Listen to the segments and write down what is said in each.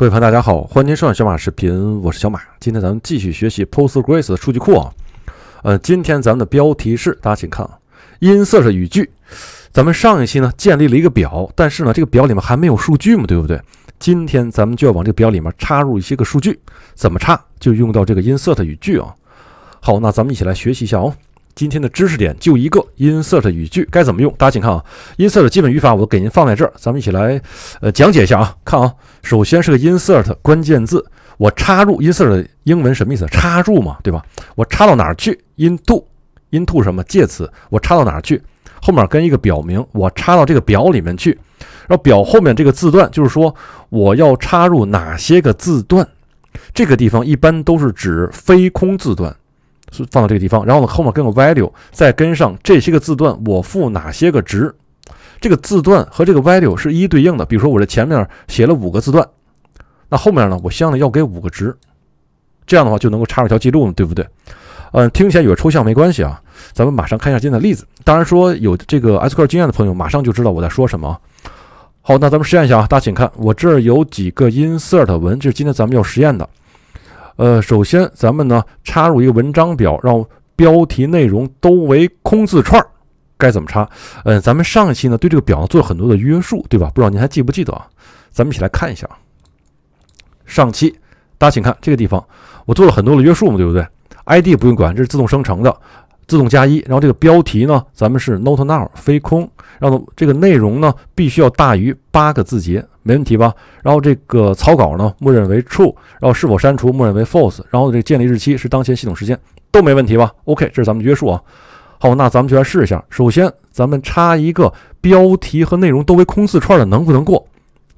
各位朋友，大家好，欢迎收看小马视频，我是小马。今天咱们继续学习 PostgreS 的数据库啊。呃，今天咱们的标题是，大家请看啊，音色是语句。咱们上一期呢，建立了一个表，但是呢，这个表里面还没有数据嘛，对不对？今天咱们就要往这个表里面插入一些个数据，怎么插？就用到这个 INSERT 语句啊。好，那咱们一起来学习一下哦。今天的知识点就一个，insert 语句该怎么用？大家请看啊，insert 基本语法我给您放在这儿，咱们一起来呃讲解一下啊。看啊，首先是个 insert 关键字，我插入 insert 英文什么意思？插入嘛，对吧？我插到哪儿去？into into 什么介词？我插到哪儿去？后面跟一个表明，我插到这个表里面去。然后表后面这个字段就是说我要插入哪些个字段，这个地方一般都是指非空字段。是放到这个地方，然后呢后面跟个 value，再跟上这些个字段，我赋哪些个值？这个字段和这个 value 是一一对应的。比如说我这前面写了五个字段，那后面呢我相应的要给五个值，这样的话就能够插入条记录了，对不对？嗯，听起来有点抽象，没关系啊，咱们马上看一下今天的例子。当然说有这个 SQL 经验的朋友，马上就知道我在说什么。好，那咱们实验一下啊，大家请看，我这儿有几个 insert 文，这是今天咱们要实验的。呃，首先咱们呢插入一个文章表，让标题内容都为空字串，该怎么插？嗯，咱们上一期呢对这个表做了很多的约束，对吧？不知道您还记不记得啊？咱们一起来看一下。上期大家请看这个地方，我做了很多的约束嘛，对不对？ID 不用管，这是自动生成的。自动加一，然后这个标题呢，咱们是 not now 非空，然后这个内容呢必须要大于八个字节，没问题吧？然后这个草稿呢，默认为 true，然后是否删除默认为 false，然后这个建立日期是当前系统时间，都没问题吧？OK，这是咱们约束啊。好，那咱们就来试一下。首先，咱们插一个标题和内容都为空字符串的，能不能过？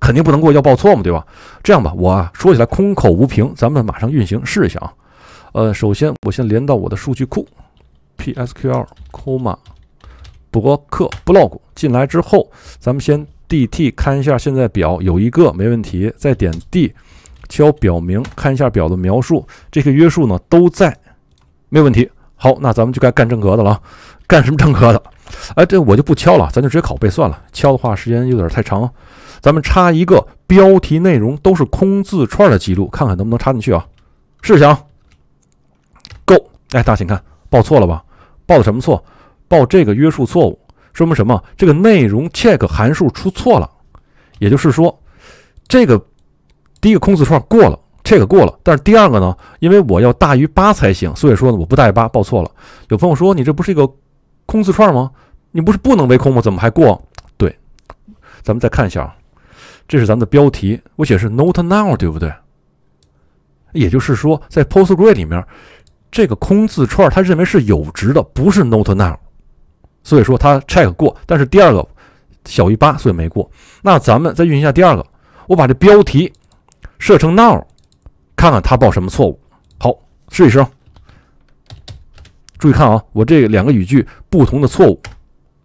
肯定不能过，要报错嘛，对吧？这样吧，我说起来空口无凭，咱们马上运行试一下啊。呃，首先我先连到我的数据库。p s q l comma 博客 blog 进来之后，咱们先 d t 看一下现在表有一个没问题，再点 d 敲表名看一下表的描述，这些约束呢都在，没有问题。好，那咱们就该干正格的了，干什么正格的？哎，这我就不敲了，咱就直接拷贝算了。敲的话时间有点太长，咱们插一个标题内容都是空字串的记录，看看能不能插进去啊？试想，go，哎，大家请看，报错了吧？报的什么错？报这个约束错误，说明什么？这个内容 check 函数出错了，也就是说，这个第一个空字符串过了，这个过了，但是第二个呢？因为我要大于八才行，所以说呢，我不大于八，报错了。有朋友说，你这不是一个空字符串吗？你不是不能为空吗？怎么还过？对，咱们再看一下啊，这是咱们的标题，我写是 not now，对不对？也就是说，在 p o s t g r e 里面。这个空字串，他认为是有值的，不是 n o t now，所以说他 check 过，但是第二个小于八，所以没过。那咱们再运行一下第二个，我把这标题设成 n o w 看看他报什么错误。好，试一试。注意看啊，我这两个语句不同的错误。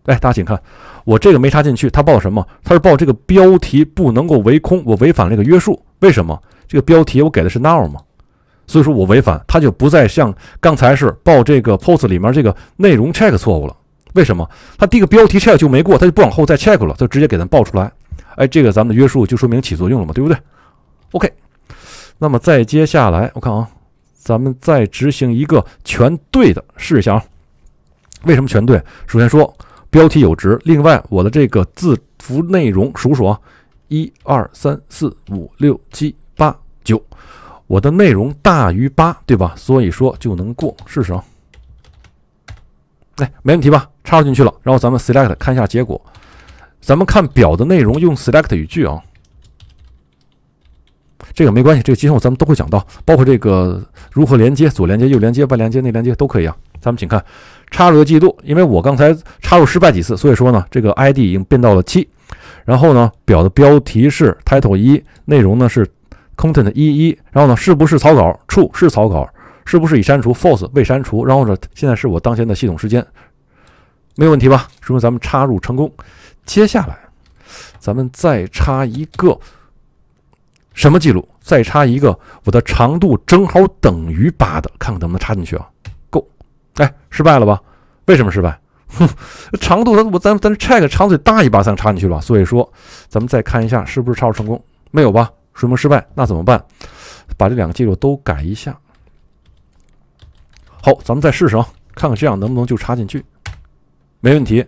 哎，大家请看，我这个没插进去，他报什么？他是报这个标题不能够为空，我违反了一个约束。为什么？这个标题我给的是 n o w 吗？所以说我违反，他就不再像刚才是报这个 post 里面这个内容 check 错误了。为什么？他第一个标题 check 就没过，他就不往后再 check 了，就直接给咱报出来。哎，这个咱们的约束就说明起作用了嘛，对不对？OK，那么再接下来，我看啊，咱们再执行一个全对的，试一下啊。为什么全对？首先说标题有值，另外我的这个字符内容数数啊，一二三四五六七八九。我的内容大于八，对吧？所以说就能过，试试啊。来，没问题吧？插入进去了，然后咱们 select 看一下结果。咱们看表的内容，用 select 语句啊。这个没关系，这个今后咱们都会讲到，包括这个如何连接，左连接、右连接、半连接、内连接都可以啊。咱们请看插入的记录，因为我刚才插入失败几次，所以说呢，这个 ID 已经变到了七。然后呢，表的标题是 title 一，内容呢是。content 一一，然后呢？是不是草稿？True 是草稿，是不是已删除？False 未删除。然后呢？现在是我当前的系统时间，没有问题吧？说明咱们插入成功。接下来，咱们再插一个什么记录？再插一个我的长度正好等于八的，看看能不能插进去啊？够？哎，失败了吧？为什么失败？哼，长度咱我咱咱 check 长嘴大一才能插进去了，所以说咱们再看一下是不是插入成功？没有吧？说明失败，那怎么办？把这两个记录都改一下。好，咱们再试试，啊，看看这样能不能就插进去。没问题。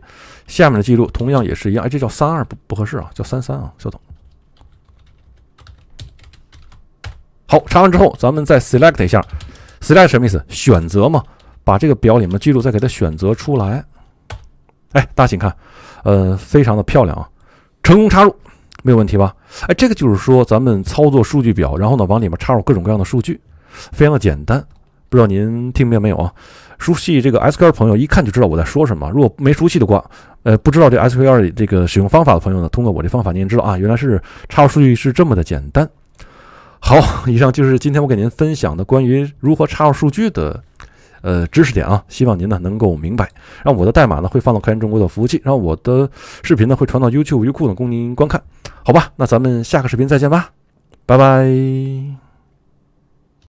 下面的记录同样也是一样。哎，这叫三二不不合适啊，叫三三啊。稍等。好，插完之后，咱们再 select 一下。select 什么意思？选择嘛。把这个表里面记录再给它选择出来。哎，大家请看，呃，非常的漂亮啊，成功插入。没有问题吧？哎，这个就是说咱们操作数据表，然后呢往里面插入各种各样的数据，非常的简单。不知道您听明白没有啊？熟悉这个 S Q L 朋友一看就知道我在说什么。如果没熟悉的话，呃，不知道这 S Q L 这个使用方法的朋友呢，通过我这方法您知道啊，原来是插入数据是这么的简单。好，以上就是今天我给您分享的关于如何插入数据的呃知识点啊，希望您呢能够明白。让我的代码呢会放到开源中国的服务器，让我的视频呢会传到 YouTube、优酷呢供您观看。好吧，那咱们下个视频再见吧，拜拜。